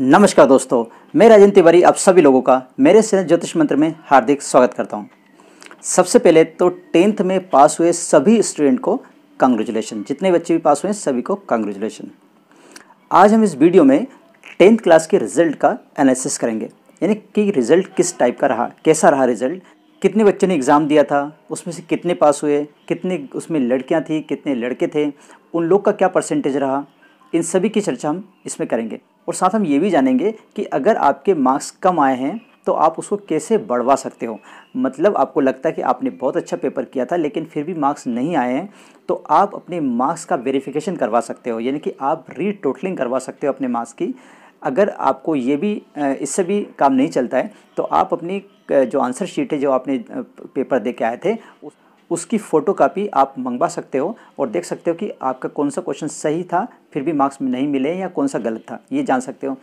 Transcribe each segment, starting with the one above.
नमस्कार दोस्तों मैं राजन तिवारी आप सभी लोगों का मेरे से ज्योतिष मंत्र में हार्दिक स्वागत करता हूँ सबसे पहले तो टेंथ में पास हुए सभी स्टूडेंट को कंग्रेचुलेशन जितने बच्चे भी पास हुए हैं सभी को कंग्रेचुलेशन आज हम इस वीडियो में टेंथ क्लास के रिजल्ट का एनालिसिस करेंगे यानी कि रिजल्ट किस टाइप का रहा कैसा रहा रिजल्ट कितने बच्चों ने एग्ज़ाम दिया था उसमें से कितने पास हुए कितने उसमें लड़कियाँ थी कितने लड़के थे उन लोग का क्या परसेंटेज रहा इन सभी की चर्चा हम इसमें करेंगे और साथ हम ये भी जानेंगे कि अगर आपके मार्क्स कम आए हैं तो आप उसको कैसे बढ़वा सकते हो मतलब आपको लगता है कि आपने बहुत अच्छा पेपर किया था लेकिन फिर भी मार्क्स नहीं आए हैं तो आप अपने मार्क्स का वेरिफिकेशन करवा सकते हो यानी कि आप री टोटलिंग करवा सकते हो अपने मार्क्स की अगर आपको ये भी इससे भी काम नहीं चलता है तो आप अपनी जो आंसर शीट है जो आपने पेपर दे के आए थे उस उसकी फ़ोटोकॉपी आप मंगवा सकते हो और देख सकते हो कि आपका कौन सा क्वेश्चन सही था फिर भी मार्क्स में नहीं मिले या कौन सा गलत था ये जान सकते हो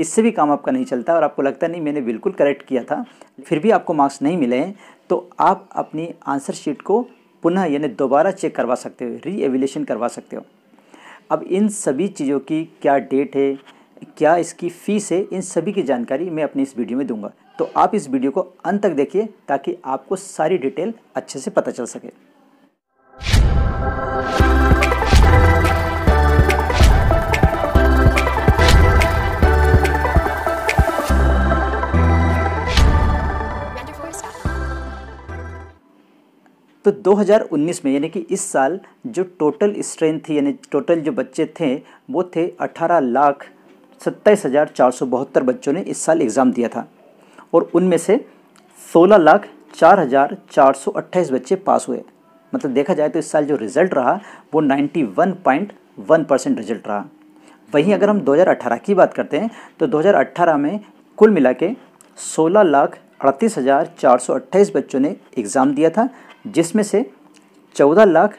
इससे भी काम आपका नहीं चलता और आपको लगता नहीं मैंने बिल्कुल करेक्ट किया था फिर भी आपको मार्क्स नहीं मिले हैं तो आप अपनी आंसर शीट को पुनः यानी दोबारा चेक करवा सकते हो री एवेलेशन करवा सकते हो अब इन सभी चीज़ों की क्या डेट है क्या इसकी फ़ीस है इन सभी की जानकारी मैं अपनी इस वीडियो में दूंगा तो आप इस वीडियो को अंत तक देखिए ताकि आपको सारी डिटेल अच्छे से पता चल सके तो 2019 में यानी कि इस साल जो टोटल स्ट्रेंथ थी यानी टोटल जो बच्चे थे वो थे अठारह लाख सत्ताईस हज़ार चार सौ बहत्तर बच्चों ने इस साल एग्ज़ाम दिया था और उनमें से सोलह लाख चार हज़ार चार सौ अट्ठाईस बच्चे पास हुए मतलब देखा जाए तो इस साल जो रिज़ल्ट रहा वो ninety one point one percent result रहा वहीं अगर हम 2018 की बात करते हैं तो 2018 में कुल मिला के सोलह लाख अड़तीस हज़ार चार सौ अट्ठाईस बच्चों ने एग्ज़ाम दिया था जिसमें से चौदह लाख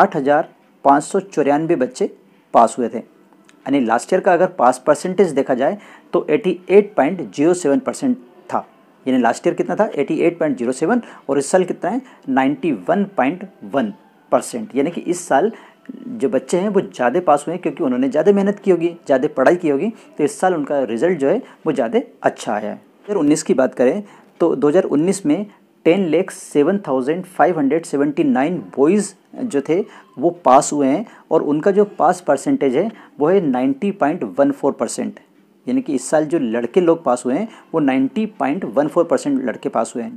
आठ हज़ार पाँच सौ चौरानवे बच्चे पास हुए थे यानी लास्ट ईयर का अगर पास परसेंटेज देखा जाए तो eighty eight point zero seven percent यानी लास्ट ईयर कितना था 88.07 और इस साल कितना है 91.1 परसेंट यानी कि इस साल जो बच्चे हैं वो ज़्यादा पास हुए हैं क्योंकि उन्होंने ज़्यादा मेहनत की होगी ज़्यादा पढ़ाई की होगी तो इस साल उनका रिजल्ट जो है वो ज़्यादा अच्छा आया है अगर उन्नीस की बात करें तो दो में ten lakh seven thousand five hundred seventy nine boys जो थे वो पास हुए हैं और उनका जो पास परसेंटेज है वो है ninety point one four percent यानी कि इस साल जो लड़के लोग पास हुए हैं वो 90.14 परसेंट लड़के पास हुए हैं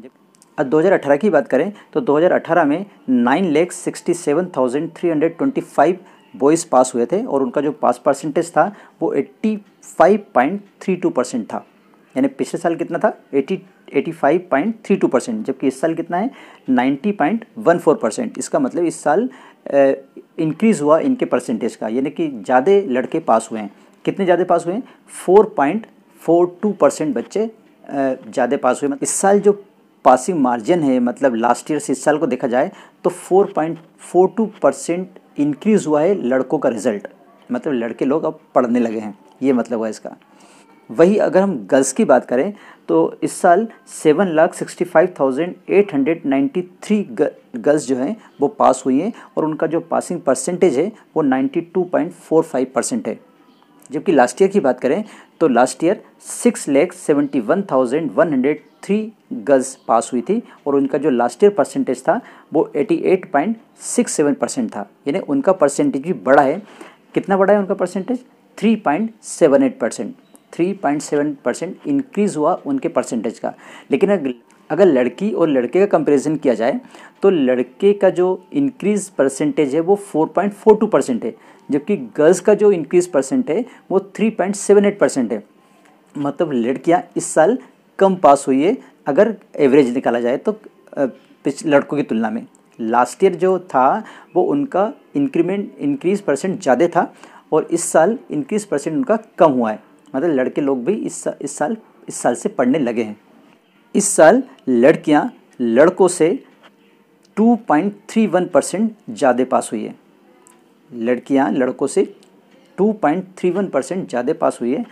हज़ार 2018 की बात करें तो 2018 में nine lakh sixty seven thousand three hundred twenty five boys pass हुए थे और उनका जो पास परसेंटेज था वो eighty five point three two percent था यानी पिछले साल कितना था eighty five point three two percent जबकि इस साल कितना है ninety point one four percent इसका मतलब इस साल इंक्रीज़ हुआ इनके परसेंटेज का यानी कि ज़्यादा लड़के पास हुए हैं कितने ज़्यादा पास हुए four point four two percent बच्चे ज़्यादा पास हुए इस साल जो पासिंग मार्जिन है मतलब लास्ट ईयर से इस साल को देखा जाए तो 4.42 परसेंट इंक्रीज़ हुआ है लड़कों का रिजल्ट मतलब लड़के लोग अब पढ़ने लगे हैं ये मतलब हुआ इसका वही अगर हम गर्ल्स की बात करें तो इस साल seven lakh sixty five thousand eight hundred ninety three girls जो हैं वो पास हुई हैं और उनका जो पासिंग परसेंटेज है वो ninety two point four five percent है जबकि लास्ट ईयर की बात करें तो last year six lakh seventy one thousand one hundred three girls pass हुई थी और उनका जो लास्ट ईयर परसेंटेज था वो eighty eight point six seven percent था यानी उनका परसेंटेज भी बड़ा है कितना बड़ा है उनका percentage three point seven eight percent three point seven percent increase हुआ उनके परसेंटेज का लेकिन अगर लड़की और लड़के का कंपैरिजन किया जाए तो लड़के का जो इंक्रीज़ परसेंटेज है वो four point four two percent है जबकि गर्ल्स का जो इंक्रीज़ परसेंट है वो थ्री पॉइंट सेवन एट परसेंट है मतलब लड़कियाँ इस साल कम पास हुई है अगर एवरेज निकाला जाए तो लड़कों की तुलना में लास्ट ईयर जो था वो उनका इंक्रीमेंट इंक्रीज़ परसेंट ज़्यादा था और इस साल इंक्रीज़ परसेंट उनका कम हुआ है मतलब लड़के लोग भी इस सा, इस साल इस साल से पढ़ने लगे हैं इस साल लड़कियां लड़कों से 2.31 परसेंट ज़्यादा पास हुई है लड़कियां लड़कों से 2.31 परसेंट ज़्यादा पास हुई है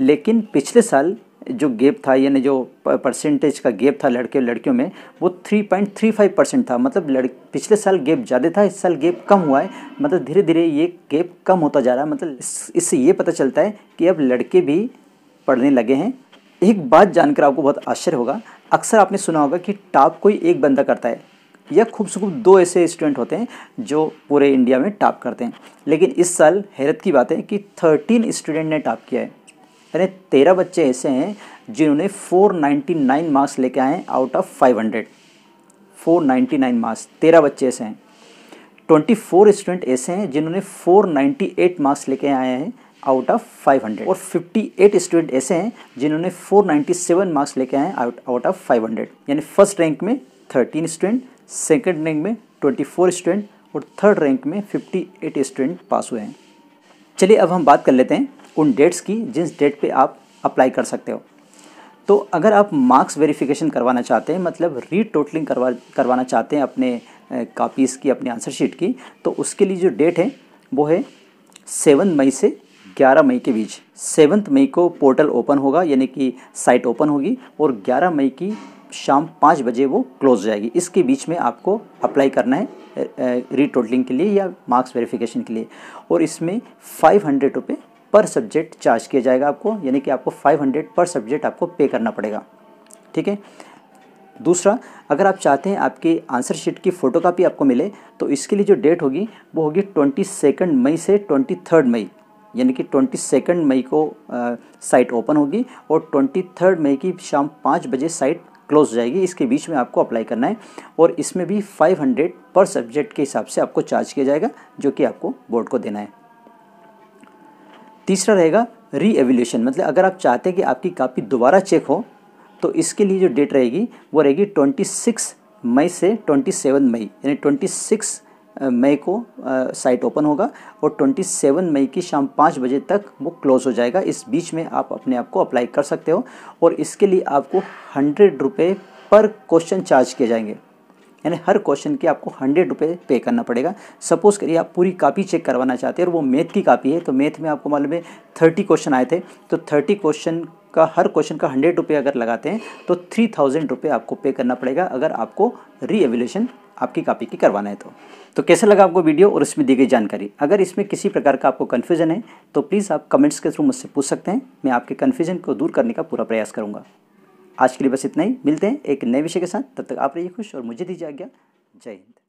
लेकिन पिछले साल जो गैप था यानी जो परसेंटेज का गैप था लड़के और लड़कियों में वो 3.35 परसेंट था मतलब लड़ पिछले साल गैप ज़्यादा था इस साल गैप कम हुआ है मतलब धीरे धीरे ये गैप कम होता जा रहा है मतलब इससे ये पता चलता है कि अब लड़के भी पढ़ने लगे हैं एक बात जानकर आपको बहुत आश्चर्य होगा अक्सर आपने सुना होगा कि टॉप कोई एक बंदा करता है या खूब से खूब दो ऐसे स्टूडेंट होते हैं जो पूरे इंडिया में टॉप करते हैं लेकिन इस साल हैरत की बात है कि थर्टीन स्टूडेंट ने टॉप किया है यानी तेरह बच्चे ऐसे हैं जिन्होंने 499 मार्क्स लेके आए आउट ऑफ 500 499 मार्क्स तेरह बच्चे ऐसे हैं 24 स्टूडेंट ऐसे हैं जिन्होंने 498 मार्क्स लेके आए हैं आउट ऑफ 500 और 58 स्टूडेंट ऐसे हैं जिन्होंने 497 मार्क्स लेके आए आउट आउट ऑफ 500 यानी फर्स्ट रैंक में 13 स्टूडेंट सेकंड रैंक में 24 स्टूडेंट और थर्ड रैंक में 58 स्टूडेंट पास हुए हैं चलिए अब हम बात कर लेते हैं उन डेट्स की जिस डेट पे आप अप्लाई कर सकते हो तो अगर आप मार्क्स वेरिफिकेशन करवाना चाहते हैं मतलब री टोटलिंग करवा करवाना चाहते हैं अपने कापीज़ की अपनी आंसर शीट की तो उसके लिए जो डेट है वो है सेवन मई से ग्यारह मई के बीच सेवन्थ मई को पोर्टल ओपन होगा यानी कि साइट ओपन होगी और ग्यारह मई की शाम पाँच बजे वो क्लोज हो जाएगी इसके बीच में आपको अप्लाई करना है रीटोटलिंग के लिए या मार्क्स वेरिफिकेशन के लिए और इसमें फाइव हंड्रेड रुपये पर सब्जेक्ट चार्ज किया जाएगा आपको यानी कि आपको 500 पर सब्जेक्ट आपको पे करना पड़ेगा ठीक है दूसरा अगर आप चाहते हैं आपकी आंसर शीट की फ़ोटोकॉपी आपको मिले तो इसके लिए जो डेट होगी वो होगी ट्वेंटी सेकेंड मई से ट्वेंटी थर्ड मई यानी कि ट्वेंटी सेकेंड मई को आ, साइट ओपन होगी और ट्वेंटी थर्ड मई की शाम पाँच बजे साइट क्लोज हो जाएगी इसके बीच में आपको अप्लाई करना है और इसमें भी 500 पर सब्जेक्ट के हिसाब से आपको चार्ज किया जाएगा जो कि आपको बोर्ड को देना है तीसरा रहेगा री एवेल्यूशन मतलब अगर आप चाहते हैं कि आपकी कापी दोबारा चेक हो तो इसके लिए जो डेट रहेगी वो रहेगी ट्वेंटी सिक्स मई से ट्वेंटी सेवन मई यानी ट्वेंटी सिक्स मई को साइट ओपन होगा और 27 मई की शाम पाँच बजे तक वो क्लोज़ हो जाएगा इस बीच में आप अपने आप को अप्लाई कर सकते हो और इसके लिए आपको हंड्रेड रुपये पर क्वेश्चन चार्ज किए जाएंगे यानी हर क्वेश्चन के आपको हंड्रेड रुपये पे करना पड़ेगा सपोज़ करिए आप पूरी कापी चेक करवाना चाहते हैं और वो मैथ की कापी है तो मैथ में आपको मालूम है थर्टी क्वेश्चन आए थे तो थर्टी क्वेश्चन का हर क्वेश्चन का हंड्रेड रुपये अगर लगाते हैं तो थ्री थाउजेंड रुपये आपको पे करना पड़ेगा अगर आपको रीएवल्यूशन आपकी कापी की करवाना है तो तो कैसा लगा आपको वीडियो और इसमें दी गई जानकारी अगर इसमें किसी प्रकार का आपको कन्फ्यूजन है तो प्लीज़ आप कमेंट्स के थ्रू मुझसे पूछ सकते हैं मैं आपके कन्फ्यूजन को दूर करने का पूरा प्रयास करूँगा आज के लिए बस इतना ही मिलते हैं एक नए विषय के साथ तब तक आप रहिए खुश और मुझे दीजिए आज्ञा जय हिंद